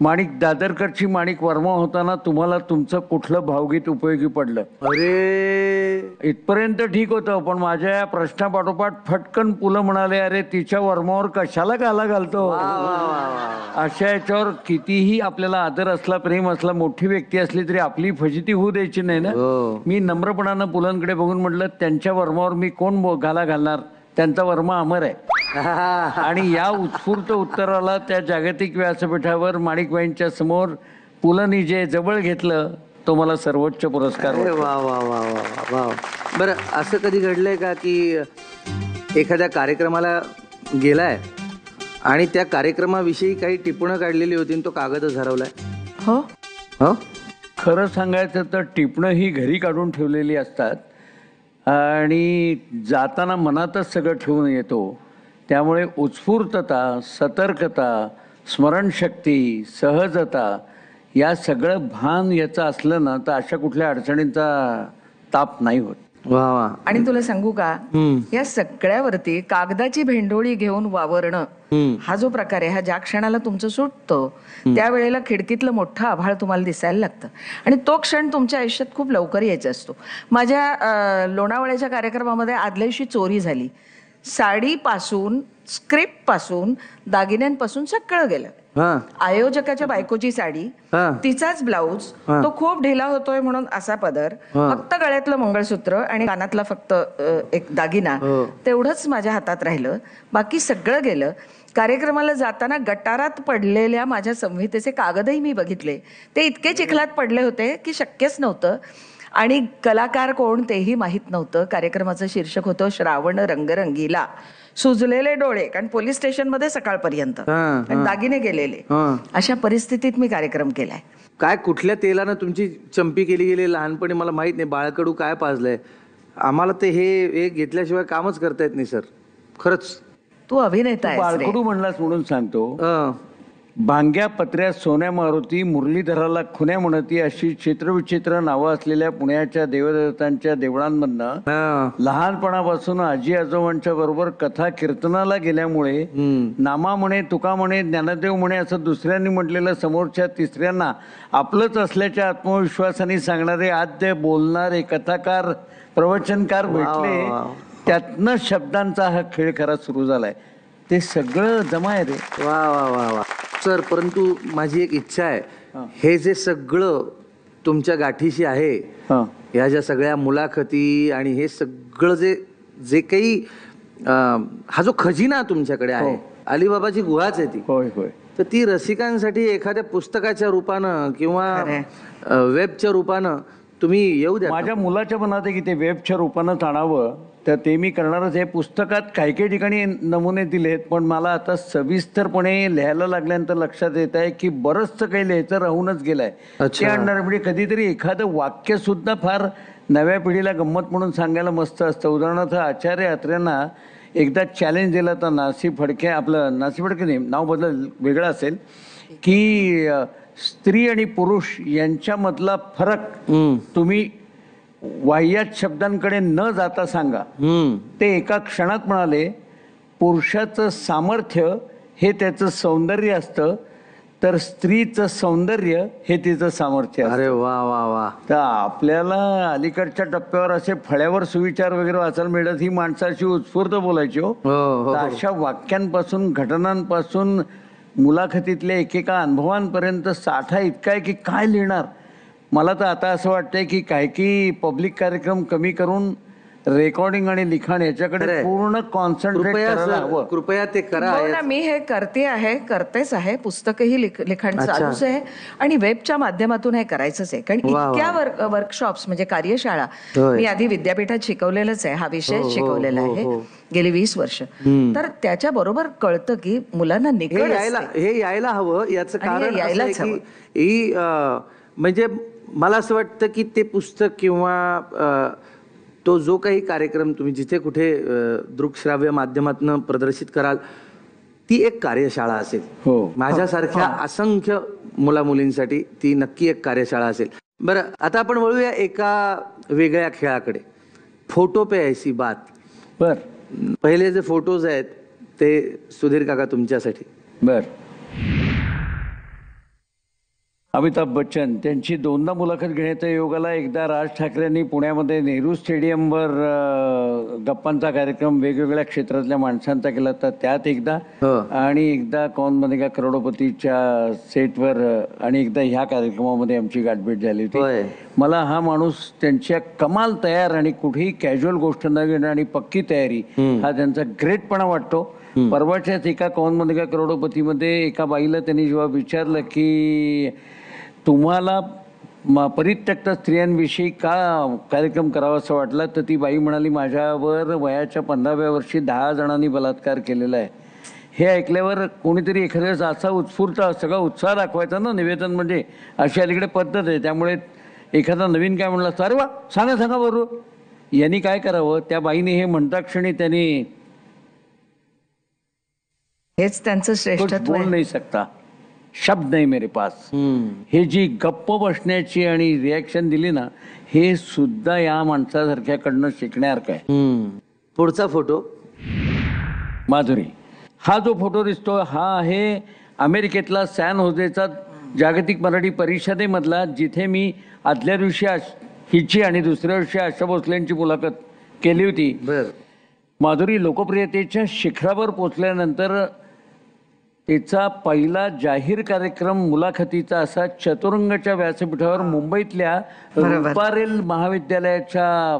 माणिक दादरकडची माणिक वर्मा होताना तुम्हाला तुमचं कुठलं भावगीत उपयोगी पडलं अरे इथपर्यंत ठीक होतं पण माझ्या या प्रश्नापाठोपाठ फटकन पुलं म्हणाले अरे तिच्या वर्मावर कशाला घाला घालतो अशा याच्यावर कितीही आपल्याला आदर असला प्रेम असला मोठी व्यक्ती असली तरी आपली फजिती होऊ द्यायची नाही ना हो. मी नम्रपणानं पुलांकडे बघून म्हटलं त्यांच्या वर्मावर मी कोण घाला घालणार त्यांचा वर्मा अमर आहे आणि या उत्स्फूर्त उत्तराला त्या जागतिक व्यासपीठावर माणिकबाईंच्या समोर पुलनी जे जवळ घेतलं तो मला सर्वोच्च पुरस्कार वा वा वा वा वा बरं असं कधी घडलंय का की एखाद्या कार्यक्रमाला गेलाय आणि त्या कार्यक्रमाविषयी काही टिपणं काढलेली होती तो कागदच हरवलाय हो हो खरं सांगायचं तर टिपणं ही घरी काढून ठेवलेली असतात आणि जाताना मनातच सगळं ठेवून येतो त्यामुळे उत्स्फूर्तता सतर्कता स्मरणशक्ती सहजता या सगळं भान याचं असलं ना तर अशा कुठल्या अडचणींचा ताप नाही होत वा वा आणि तुला सांगू का या सगळ्यावरती कागदाची भेंडोळी घेऊन वावरणं हा जो प्रकार आहे हा ज्या क्षणाला तुमचं सुटतं त्यावेळेला खिडकीतलं मोठं आभाळ तुम्हाला दिसायला लागतं आणि तो क्षण तुमच्या आयुष्यात खूप लवकर यायचा असतो माझ्या लोणावळ्याच्या कार्यक्रमामध्ये आदल्याशी चोरी झाली साडीपासून पासून दागिन्यांपासून सगळं गेलं आयोजकाच्या बायकोची साडी तिचाच ब्लाऊज तो खूप ढिला होतोय म्हणून असा पदर फक्त गळ्यातलं मंगळसूत्र आणि कानातला फक्त एक दागिना हो. तेवढंच माझ्या हातात राहिलं बाकी सगळं गेलं कार्यक्रमाला जाताना गटारात पडलेल्या माझ्या संहितेचे कागदही मी बघितले ते इतके चिखलात पडले होते की शक्यच नव्हतं आणि कलाकार कोण तेही माहीत नव्हतं कार्यक्रमाचं शीर्षक होतं श्रावण रंगरंगीला सुजलेले डोळे कारण पोलीस स्टेशन मध्ये सकाळपर्यंत दागिने गेलेले अशा परिस्थितीत मी कार्यक्रम केलाय काय कुठल्या तेलानं तुमची चंपी केली गेली लहानपणी मला माहित नाही बाळकडू काय पाजलंय आम्हाला ते हे एक घेतल्याशिवाय कामच करता येत नाही सर खरंच तू अभिनेता बाळकडू म्हणलास म्हणून सांगतो भांग्या पत्र्यात सोन्या मारुती मुरलीधराला खुन्या म्हणती अशी चित्रविचित्र नावं असलेल्या पुण्याच्या देवदेवतांच्या देवळांमधन लहानपणापासून आजी आजोबांच्या बरोबर कथा कीर्तनाला गेल्यामुळे नामा म्हणे तुका म्हणे ज्ञानदेव म्हणे असं दुसऱ्यांनी म्हटलेलं समोरच्या तिसऱ्यांना आपलंच असल्याच्या आत्मविश्वासाने सांगणारे आद्य बोलणारे कथाकार प्रवचनकार भेटले त्यातनं शब्दांचा हा खेळ खरा सुरू झालाय ते सगळं जमा आहे ते वा वा वा वा सर परंतु माझी एक इच्छा आहे हे जे सगळं तुमच्या गाठीशी आहे ह्या ज्या सगळ्या मुलाखती आणि हे सगळं जे जे काही हा जो खजिना तुमच्याकडे आहे हो. अलिबाबाची गुहाच आहे ती होय होय तर ती रसिकांसाठी एखाद्या पुस्तकाच्या रूपानं किंवा वेबच्या रूपानं तुम्ही येऊ द्या माझ्या मुलाच्या मनात आहे की ते वेबच्या रूपानं आणावं तर ते मी करणारच हे पुस्तकात काही काही ठिकाणी नमुने दिलेत पण मला आता सविस्तरपणे लिहायला लागल्यानंतर लक्षात येत आहे की बरंचसं काही लिहायचं राहूनच गेलंय ते आणणार म्हणजे कधीतरी एखादं वाक्य सुद्धा फार नव्या पिढीला गंमत म्हणून सांगायला मस्त असतं उदाहरणार्थ आचार्य यात्रेंना एकदा चॅलेंज दिला तर नासी फडके आपलं नासी फडके नाही नाव बदल वेगळं असेल की स्त्री आणि पुरुष यांच्यामधला फरक तुम्ही वाह्यात शब्दांकडे न जाता सांगा ते एका क्षणात म्हणाले पुरुषाचं सामर्थ्य हे त्याचं सौंदर्य असतं तर स्त्रीचं सौंदर्य हे तिचं सामर्थ्य अरे वा वा वा तर आपल्याला अलीकडच्या टप्प्यावर असे फळ्यावर सुविचार वगैरे वाचायला मिळत ही माणसाची उत्स्फूर्त बोलायची हो, हो, हो, हो. अशा वाक्यांपासून घटनांपासून मुलाखतीतल्या एकेका अनुभवांपर्यंत साठा इतका आहे की काय लिहिणार मला तर आता असं वाटतंय की काही की पब्लिक कार्यक्रम कमी करून रेकॉर्डिंग आणि लिखाण याच्याकडे पूर्ण कॉन्सन्ट्रेट कृपया ते करा हो मी हे करते आहे करतेच आहे पुस्तकही लिखाण चालूच आहे आणि वेबच्या माध्यमातून हे करायचंच आहे कारण इतक्या वर्कशॉप्स म्हणजे कार्यशाळा मी आधी विद्यापीठात शिकवलेलंच आहे हा विषय हो, हो, शिकवलेला आहे गेली वीस वर्ष तर त्याच्या बरोबर कळतं की मुलांना हे यायला हवं याच कारण यायलाच ही म्हणजे मला असं वाटतं की ते पुस्तक किंवा तो जो काही कार्यक्रम तुम्ही जिथे कुठे दृकश्राव्य माध्यमातून प्रदर्शित कराल ती एक कार्यशाळा असेल हो माझ्यासारख्या असंख्य मुला मुलींसाठी ती नक्की एक कार्यशाळा असेल बरं आता आपण वळूया एका वेगळ्या खेळाकडे फोटो पे ऐसी बात बर पहिले जे फोटोज आहेत ते सुधीर काका तुमच्यासाठी बर अमिताभ बच्चन त्यांची दोनदा मुलाखत घेण्याच्या योगाला एकदा राज ठाकरेंनी पुण्यामध्ये नेहरू स्टेडियमवर गप्पांचा कार्यक्रम वेगवेगळ्या क्षेत्रातल्या माणसांचा केला होता त्यात एकदा हो. आणि एकदा कौन का करोडोपतीच्या सेटवर आणि एकदा ह्या कार्यक्रमामध्ये आमची गाठभेट झाली होती मला हा माणूस त्यांच्या कमाल तयार आणि कुठेही कॅज्युअल गोष्ट न घेणं आणि पक्की तयारी हा त्यांचा ग्रेटपणा वाटतो परवाच्याच एका कौन का करोडोपतीमध्ये एका बाईला त्यांनी जेव्हा विचारलं की तुम्हाला परित्यक्त स्त्रियांविषयी का कार्यक्रम करावा असं वाटला तर ती बाई म्हणाली माझ्यावर वयाच्या पंधराव्या वर्षी दहा जणांनी बलात्कार केलेला आहे हे ऐकल्यावर कोणीतरी एखाद्या असा उत्स्फूर्त सगळा उत्साह दाखवायचा ना निवेदन म्हणजे अशी अलीकडे पद्धत आहे त्यामुळे एखादा नवीन काय म्हणला असतं अरे वा सांगा सांगा बरोबर यांनी काय करावं त्या बाईने हे म्हणता क्षणी त्यांनी हेच त्यांचं श्रेष्ठ नाही शकता शब्द नाही मेरे पास हे जी गप्प बसण्याची आणि रिॲक्शन दिली ना हे सुद्धा या माणसासारख्याकडनं शिकण्यासारखं आहे पुढचा फोटो माधुरी हा जो फोटो दिसतो हा आहे अमेरिकेतला सॅन होजेचा जागतिक मराठी परिषदेमधला जिथे मी आदल्या दिवशी हिची आणि दुसऱ्या दिवशी आशा भोसल्यांची मुलाखत केली होती माधुरी लोकप्रियतेच्या शिखरावर पोचल्यानंतर तिचा पहिला जाहीर कार्यक्रम मुलाखतीचा असा चतुरंगच्या व्यासपीठावर मुंबईतल्या रुपारेल महाविद्यालयाच्या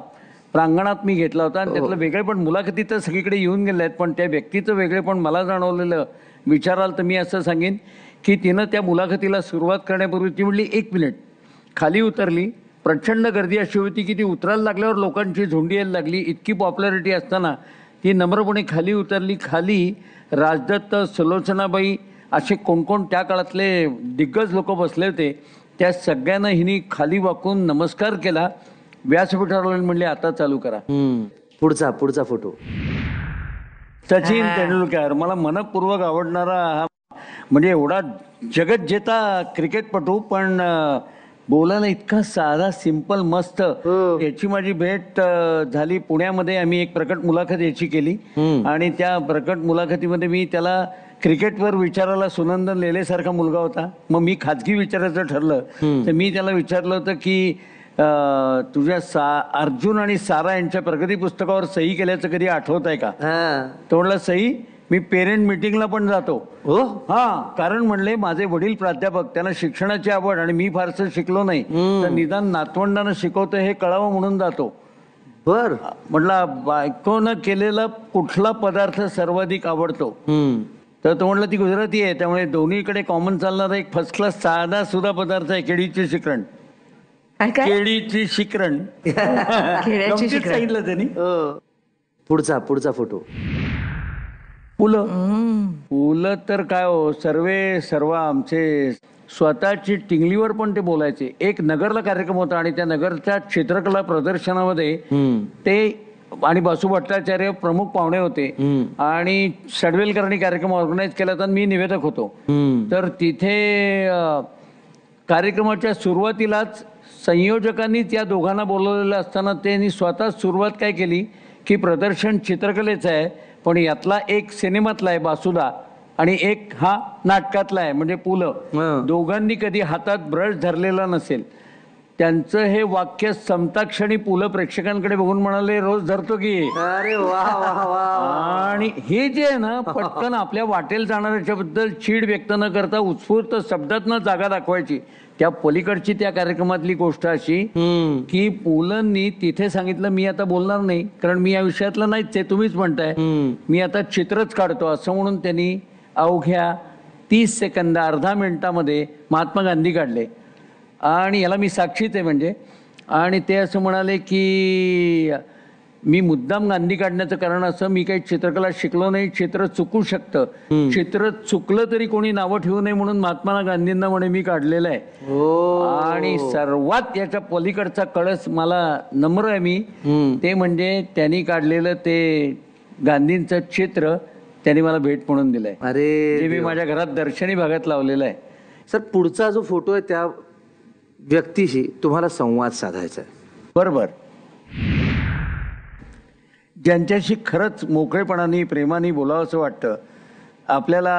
प्रांगणात मी घेतला होता आणि हो. त्यातलं वेगळे पण मुलाखती तर सगळीकडे येऊन गेले आहेत पण त्या व्यक्तीचं वेगळे पण मला जाणवलेलं विचाराल तर मी असं सांगेन की तिनं त्या मुलाखतीला सुरुवात करण्यापूर्वी ती म्हणली एक मिनिट खाली उतरली प्रचंड गर्दी अशी होती की ती उतरायला लागल्यावर लोकांची झोंडी यायला लागली इतकी पॉप्युलॅरिटी असताना ही नम्रपणे खाली उतरली खाली राजदत्त सुलोचनाबाई असे कोणकोण त्या काळातले दिग्गज लोक बसले होते त्या सगळ्यांना हिने खाली वाकून नमस्कार केला व्यासपीठावर म्हणले आता चालू करा पुढचा पुढचा फोटो सचिन तेंडुलकर मला मनपूर्वक आवडणारा हा म्हणजे एवढा जगत जेता क्रिकेटपटू पण बोलायला इतका साधा सिंपल मस्त याची माझी भेट झाली पुण्यामध्ये आम्ही एक प्रकट मुलाखत याची केली आणि त्या प्रकट मुलाखतीमध्ये मी त्याला क्रिकेटवर विचारायला सुनंदन सारखा मुलगा होता मग मी खाजगी विचारायचं ठरलं तर मी त्याला विचारलं होतं की तुझ्या सा अर्जुन आणि सारा यांच्या प्रगती पुस्तकावर सही केल्याचं कधी आठवत आहे का तो म्हणलं सही मी पेरेंट मिटिंगला पण जातो हो? हा कारण म्हणले माझे वडील प्राध्यापक त्यांना शिक्षणाची आवड आणि मी फारसं शिकलो नाही तर निदान नातवंडांना शिकवतो हे कळावं म्हणून जातो बर म्हटला बायकोनं केलेला कुठला पदार्थ सर्वाधिक आवडतो तर तो म्हटलं ती गुजराती आहे त्यामुळे दोन्हीकडे कॉमन चालणारा एक फर्स्ट क्लास साधा सुद्धा पदार्थ आहे केळीची शिकरण केळीची शिकरण सांगितलं त्यांनी हो. पुढचा पुढचा फोटो पुल फुलं तर काय हो सर्वे सर्व आमचे स्वतःची टिंगलीवर पण ते बोलायचे एक नगरला कार्यक्रम होता आणि त्या नगरच्या चित्रकला प्रदर्शनामध्ये ते आणि बासू भट्टाचार्य प्रमुख पाहुणे होते आणि सडवेलकरणी कार्यक्रम ऑर्गनाईज केला तर मी निवेदक होतो तर तिथे कार्यक्रमाच्या सुरुवातीलाच संयोजकांनी त्या दोघांना बोलवलेलं असताना त्यांनी स्वतः सुरुवात काय केली की प्रदर्शन चित्रकलेचं आहे पण यातला एक सिनेमातला आहे बासुदा आणि एक हा नाटकातला आहे म्हणजे पुलं दोघांनी कधी हातात ब्रश धरलेला नसेल त्यांचं हे वाक्य समताक्षणी पुलं प्रेक्षकांकडे बघून म्हणाले रोज धरतो की अरे आणि हे जे आहे ना पटकन आपल्या वाटेल जाणाऱ्याच्या बद्दल चीड व्यक्त न करता उत्स्फूर्त शब्दात जागा दाखवायची त्या पलीकडची त्या कार्यक्रमातली गोष्ट अशी की पुलंनी तिथे सांगितलं मी आता बोलणार नाही कारण मी या विषयातलं नाहीच आहे तुम्हीच म्हणताय मी आता चित्रच काढतो असं म्हणून त्यांनी अवघ्या तीस सेकंद अर्धा मिनिटामध्ये महात्मा गांधी काढले आणि याला मी साक्षीच आहे म्हणजे आणि ते असं म्हणाले की मी मुद्दाम गांधी काढण्याचं कारण असं मी काही चित्रकला शिकलो नाही चित्र चुकू शकतं क्षेत्र चुकलं तरी कोणी नावं ठेवू नये म्हणून महात्मा गांधींना म्हणे मी काढलेलं आहे हो. आणि सर्वात याच्या पलीकडचा कळस मला नम्र आहे मी ते म्हणजे त्यांनी काढलेलं ते गांधींचं चित्र त्यांनी मला भेट म्हणून दिलंय अरे मी माझ्या घरात दर्शनी भागात लावलेलं आहे सर पुढचा जो फोटो आहे त्या व्यक्तीशी तुम्हाला संवाद साधायचा आहे बरोबर ज्यांच्याशी खरंच मोकळेपणाने प्रेमाने बोलावं असं वाटतं आपल्याला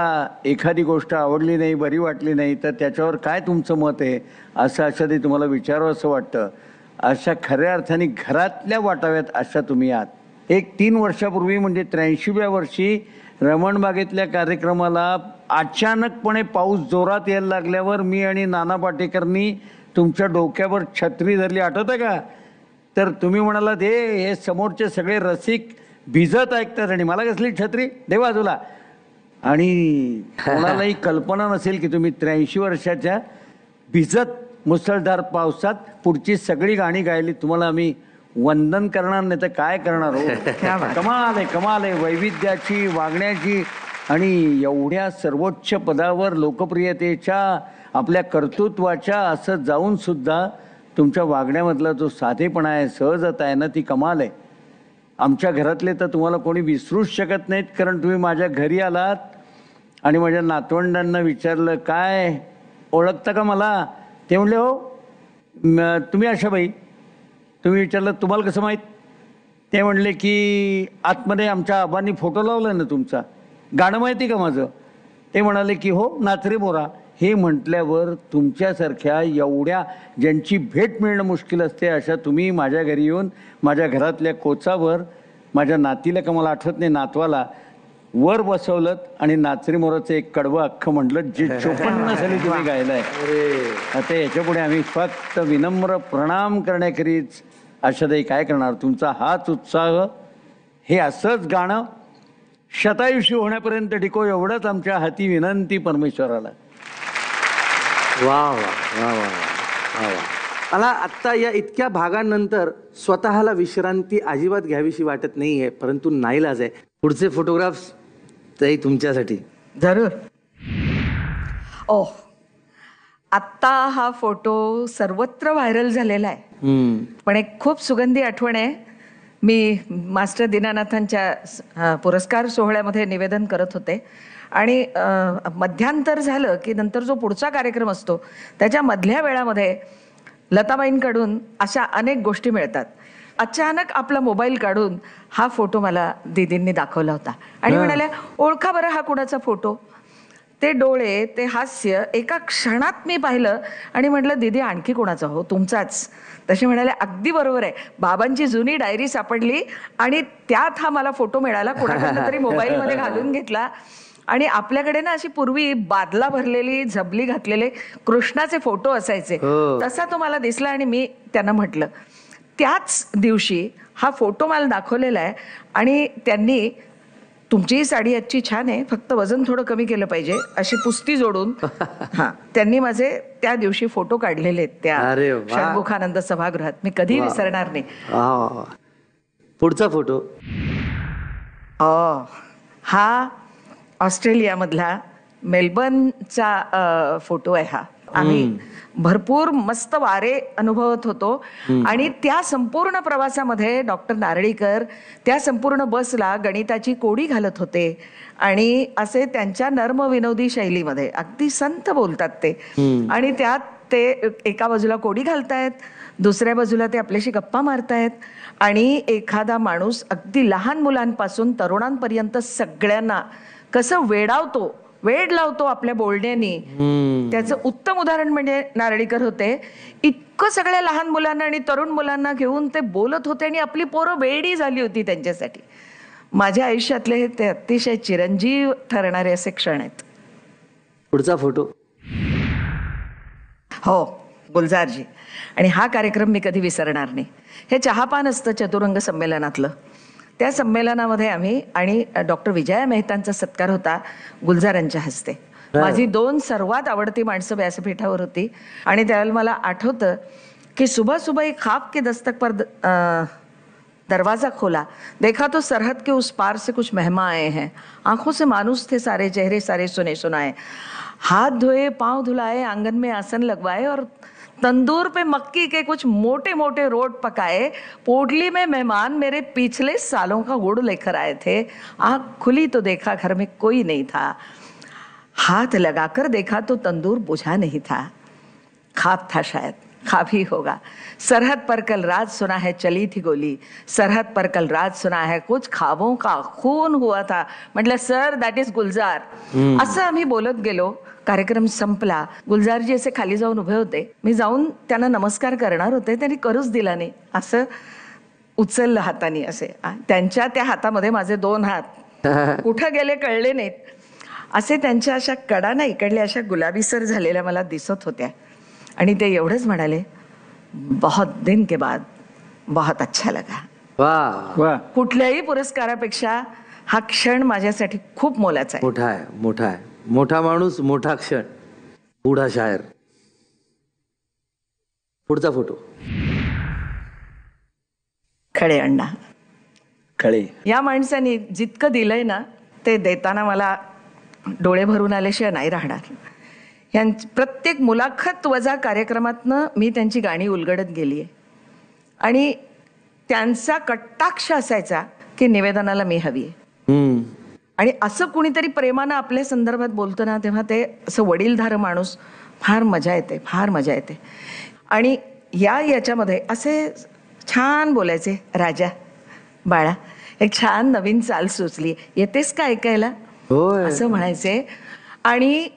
एखादी गोष्ट आवडली नाही बरी वाटली नाही तर त्याच्यावर काय तुमचं मत आहे असं अशा तुम्हाला विचारावं असं वाटतं अशा खऱ्या अर्थाने घरातल्या वाटाव्यात अशा तुम्ही आहात एक तीन वर्षापूर्वी म्हणजे त्र्याऐंशीव्या वर्षी रमणबागेतल्या कार्यक्रमाला अचानकपणे पाऊस जोरात यायला लागल्यावर मी आणि नाना पाटेकरनी तुमच्या डोक्यावर छत्री धरली आठवतं का तर तुम्ही म्हणाला दे हे समोरचे सगळे रसिक भिजत ऐकतात आणि मला कसली छत्री दे बाजूला आणि कोणालाही कल्पना नसेल की तुम्ही त्र्याऐंशी वर्षाच्या भिजत मुसळधार पावसात पुढची सगळी गाणी गायली तुम्हाला आम्ही वंदन करणार नाही तर काय करणार हो कमाल आहे कमाल आहे वैविध्याची वागण्याची आणि एवढ्या सर्वोच्च पदावर लोकप्रियतेच्या आपल्या कर्तृत्वाच्या असं जाऊन सुद्धा तुमच्या वागण्यामधला जो साधेपणा आहे सहजता आहे ना ती कमाल आहे आमच्या घरातले तर तुम्हाला कोणी विसरूच शकत नाहीत कारण तुम्ही माझ्या घरी आलात आणि माझ्या नातवंडांना विचारलं काय ओळखता का मला ते म्हणले हो तुम्ही आशाबाई तुम्ही विचारलं तुम्हाला कसं माहीत ते म्हणले की आतमध्ये आमच्या आबांनी फोटो लावला ना तुमचा गाणं माहिती का माझं ते म्हणाले की हो नाचरे बोरा हे म्हटल्यावर तुमच्यासारख्या एवढ्या ज्यांची भेट मिळणं मुश्किल असते अशा तुम्ही माझ्या घरी येऊन माझ्या घरातल्या कोचावर माझ्या नातीला का मला आठवत नाही नातवाला वर बसवलं आणि नाचरी मोराचं एक कडवं अख्खं म्हटलं जे चोपन्न साली तुम्ही गायलं आहे आता याच्यापुढे आम्ही फक्त विनम्र प्रणाम करण्याकरीच अशादाई काय करणार तुमचा हाच उत्साह हे असंच गाणं शतायुषी होण्यापर्यंत टिको एवढंच आमच्या हाती विनंती परमेश्वराला वा वा वा वा वा वा मला आत्ता या इतक्या भागानंतर स्वतःला विश्रांती अजिबात घ्यावीशी वाटत नाही आहे परंतु नाईलाज आहे पुढचे फोटोग्राफ्स ते तुमच्यासाठी जरूर ओ आत्ता हा फोटो सर्वत्र व्हायरल झालेला आहे पण एक खूप सुगंधी आठवण आहे मी मास्टर दीनानाथांच्या पुरस्कार सोहळ्यामध्ये निवेदन करत होते आणि मध्यांतर झालं की नंतर जो पुढचा कार्यक्रम असतो त्याच्या मधल्या वेळामध्ये लताबाईंकडून अशा अनेक गोष्टी मिळतात अचानक आपला मोबाईल काढून हा फोटो मला दिदींनी दाखवला होता आणि म्हणाल्या ओळखा बरं हा कुणाचा फोटो ते डोळे ते हास्य एका क्षणात मी पाहिलं आणि म्हटलं दिदी आणखी कोणाचा हो तुमचाच तसे म्हणाले अगदी बरोबर आहे बाबांची जुनी डायरी सापडली आणि त्यात हा मला फोटो मिळाला कोणाकडनं तरी मोबाईलमध्ये घालून घेतला आणि आपल्याकडे ना अशी पूर्वी बादला भरलेली झबली घातलेले कृष्णाचे फोटो असायचे हो. तसा तो मला दिसला आणि मी त्यांना म्हटलं त्याच दिवशी हा फोटो मला दाखवलेला आहे आणि त्यांनी तुमची साडी आजची छान आहे फक्त वजन थोडं कमी केलं पाहिजे अशी पुस्ती जोडून त्यांनी माझे त्या दिवशी फोटो काढलेले त्या शंभुखानंद सभागृहात मी कधी विसरणार नाही पुढचा फोटो हा ऑस्ट्रेलियामधला मेलबर्नचा फोटो आहे हा आम्ही भरपूर मस्त वारे अनुभवत होतो आणि त्या संपूर्ण प्रवासामध्ये डॉक्टर नारळीकर त्या संपूर्ण बसला गणिताची कोडी घालत होते आणि असे त्यांच्या नर्मविनोदी शैलीमध्ये अगदी संत बोलतात ते आणि त्यात ते एका बाजूला कोडी घालतायत दुसऱ्या बाजूला ते आपल्याशी गप्पा मारतायत आणि एखादा माणूस अगदी लहान मुलांपासून तरुणांपर्यंत सगळ्यांना कसं वेडावतो वेड लावतो आपल्या बोलण्याने त्याचं उत्तम उदाहरण म्हणजे नारळीकर होते इतकं सगळ्या लहान मुलांना आणि तरुण मुलांना घेऊन ते बोलत होते आणि आपली पोरं वेडी झाली होती त्यांच्यासाठी माझ्या आयुष्यातले हे ते अतिशय चिरंजीव ठरणारे असे क्षण आहेत पुढचा फोटो हो गुलजारजी आणि हा कार्यक्रम मी कधी विसरणार नाही हे चहापान असतं चतुरंग संमेलनातलं त्या संमेलनामध्ये आम्ही आणि डॉक्टर विजया मेहतांचा सत्कार होता गुलजारांच्या हस्ते माझी दोन सर्वात आवडती माणसं व्यासपीठावर होती आणि त्यावेळेला मला आठवतं की सुबह सुबह एक खाप के दस्तक पर दरवाज़ा खोला देखा तो सरहद के उस पार से कुछ मेहमा आए हैं आंखों से मानुस थे सारे चेहरे सारे सुने सुनाए हाथ धोए पांव धुलाए आंगन में आसन लगवाए और तंदूर पे मक्की के कुछ मोटे मोटे रोट पकाए पोटली में मेहमान मेरे पिछले सालों का गुड़ लेकर आए थे आँख खुली तो देखा घर में कोई नहीं था हाथ लगाकर देखा तो तंदूर बुझा नहीं था खाप था शायद भी होगा सरहद पर कल रात सुना है चली थी गोली सरहद पर कल रात सुना है कुछ खाबों का खून हुआ था म्हटलं सर दॅट इज गुलजार असं आम्ही बोलत गेलो कार्यक्रम संपला गुलजारजी असे खाली जाऊन उभे होते मी जाऊन त्यांना नमस्कार करणार होते त्यांनी करूच दिला नाही असं उचललं हाताने असे त्यांच्या त्या हातामध्ये माझे दोन हात कुठं गेले कळले नाहीत असे त्यांच्या अशा कडा ना इकडल्या अशा गुलाबीसर झालेल्या मला दिसत होत्या आणि ते एवढंच म्हणाले बहुत दिन के बाद बहुत अच्छा लगा वा वा कुठल्याही पुरस्कारापेक्षा हा क्षण माझ्यासाठी खूप मोलाचा आहे मोठा आहे मोठा आहे मोठा माणूस मोठा क्षण पुढा शायर पुढचा फोटो खळे अण्णा खळे या माणसाने जितकं दिलंय ना ते देताना मला डोळे भरून आल्याशिवाय नाही राहणार यां प्रत्येक मुलाखत वजा कार्यक्रमातनं मी त्यांची गाणी उलगडत गेली आहे आणि त्यांचा कट्टाक्ष असायचा की निवेदनाला मी हवी आहे आणि असं कुणीतरी प्रेमानं आपल्या संदर्भात बोलतो ना तेव्हा ते असं वडीलधार माणूस फार मजा येते फार मजा येते आणि या याच्यामध्ये असे छान बोलायचे राजा बाळा एक छान नवीन चाल सुचली येतेस का ऐकायला असं म्हणायचे आणि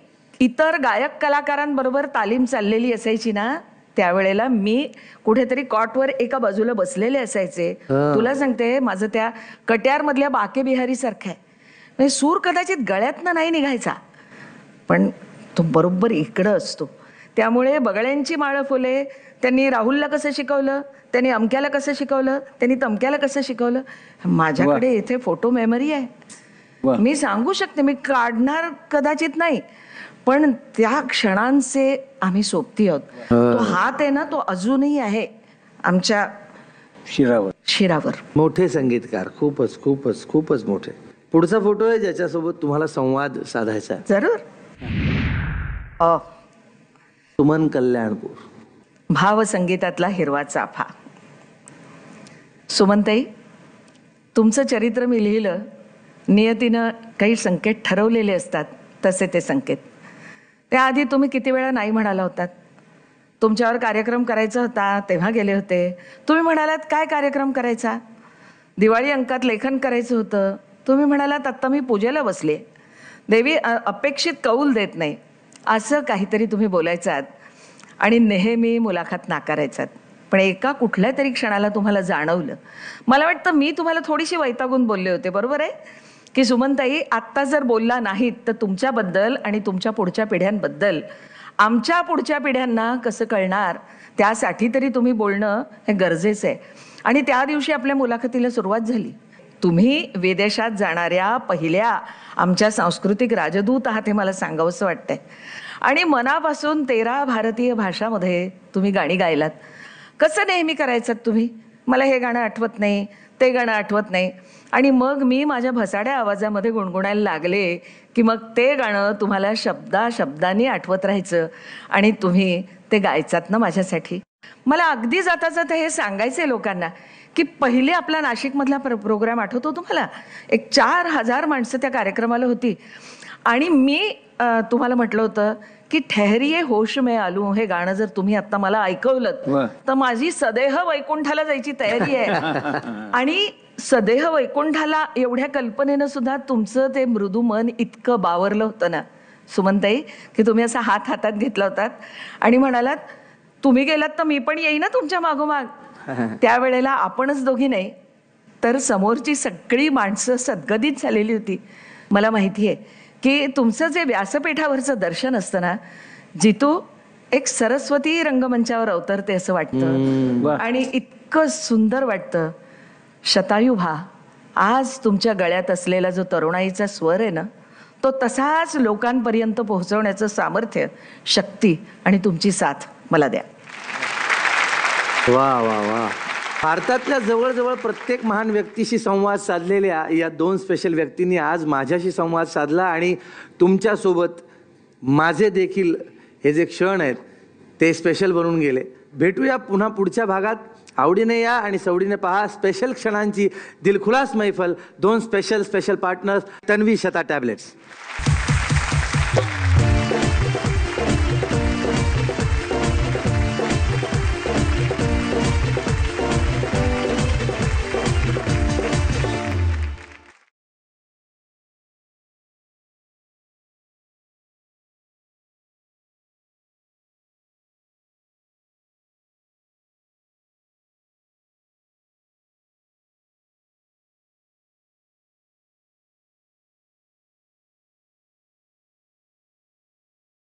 इतर गायक कलाकारांबरोबर तालीम चाललेली असायची ना त्यावेळेला मी कुठेतरी कॉटवर एका बाजूला बसलेले असायचे तुला सांगते माझं त्या कट्यार मधल्या बाके बिहारी सारखं आहे म्हणजे सूर कदाचित गळ्यातनं नाही निघायचा पण तो बरोबर इकडं असतो त्यामुळे बगळ्यांची माळ फुले त्यांनी राहुलला कसं शिकवलं त्यांनी अमक्याला कसं शिकवलं त्यांनी तमक्याला कसं शिकवलं माझ्याकडे इथे फोटो मेमरी आहे मी सांगू शकते मी काढणार कदाचित नाही पण त्या क्षणांचे आम्ही सोबती आहोत हात आहे ना तो अजूनही आहे आमच्या शिरावर शिरावर मोठे संगीतकार खूपच खूपच खूपच मोठे पुढचा फोटो आहे ज्याच्यासोबत तुम्हाला संवाद साधायचा जरूर सुमन कल्याणपूर भाव संगीतातला हिरवा चाफा सुमनताई तुमचं चरित्र मी लिहिलं नियतीनं काही संकेत ठरवलेले असतात तसे ते संकेत त्याआधी तुम्ही किती वेळा नाही म्हणाला होतात तुमच्यावर कार्यक्रम करायचा होता तेव्हा गेले होते तुम्ही म्हणालात काय कार्यक्रम करायचा दिवाळी अंकात लेखन करायचं होतं तुम्ही म्हणालात आत्ता मी पूजेला बसले देवी अपेक्षित कौल देत नाही असं काहीतरी तुम्ही बोलायचात आणि नेहमी मुलाखत नाकारायचात पण एका कुठल्या तरी क्षणाला तुम्हाला जाणवलं मला वाटतं मी तुम्हाला थोडीशी वैतागून बोलले होते बरोबर आहे की सुमनताई आत्ता जर बोलला नाहीत तर तुमच्याबद्दल आणि तुमच्या पुढच्या पिढ्यांबद्दल आमच्या पुढच्या पिढ्यांना कसं कळणार त्यासाठी तरी तुम्ही बोलणं हे गरजेचं आहे आणि त्या दिवशी आपल्या मुलाखतीला सुरुवात झाली तुम्ही विदेशात जाणाऱ्या पहिल्या आमच्या सांस्कृतिक राजदूत आहात हे मला सांगावंसं वाटतंय आणि मनापासून तेरा भारतीय भाषामध्ये तुम्ही गाणी गायलात कसं नेहमी करायचं तुम्ही मला हे गाणं आठवत नाही ते गाणं आठवत नाही आणि मग मी माझ्या भसाड्या आवाजामध्ये गुणगुणायला लागले की मग ते गाणं तुम्हाला शब्दा शब्दांनी आठवत राहायचं आणि तुम्ही ते गायचात ना माझ्यासाठी मला अगदी जाता जाता हे सांगायचे लोकांना की पहिले आपला नाशिकमधला प्र प्रोग्राम आठवतो तुम्हाला एक चार हजार माणसं त्या कार्यक्रमाला होती आणि मी तुम्हाला म्हटलं होतं की ठहरिये होश मे आलू हे गाणं जर तुम्ही आता मला ऐकवलं तर माझी सदेह वैकुंठाला जायची तयारी आहे आणि सदेह वैकुंठाला एवढ्या कल्पनेनं सुद्धा तुमचं ते मृदू मन इतकं बावरलं होतं ना सुमनताई की तुम्ही असा हात हातात घेतला होतात आणि म्हणालात तुम्ही गेलात तर मी पण येई ना तुमच्या मागोमाग त्यावेळेला आपणच दोघी नाही तर समोरची सगळी माणसं सद्गदित झालेली होती मला माहिती आहे की तुमचं जे व्यासपीठावरचं दर्शन असतं ना जितू एक सरस्वती रंगमंचावर अवतरते असं वाटतं आणि इतकं सुंदर वाटतं शतायू भा आज तुमच्या गळ्यात असलेला जो तरुणाईचा स्वर आहे ना तो तसाच लोकांपर्यंत पोहोचवण्याचं सामर्थ्य शक्ती आणि तुमची साथ मला द्या वा वा वा भारतातल्या जवळजवळ प्रत्येक महान व्यक्तीशी संवाद साधलेल्या या दोन स्पेशल व्यक्तींनी आज माझ्याशी संवाद साधला आणि तुमच्यासोबत माझे देखील हे जे क्षण आहेत ते स्पेशल बनून गेले भेटूया पुन्हा पुढच्या भागात आवडीने या आणि सवडीने पहा स्पेशल क्षणांची दिलखुलास मैफल दोन स्पेशल स्पेशल पार्टनर्स तन्वी शता टॅबलेट्स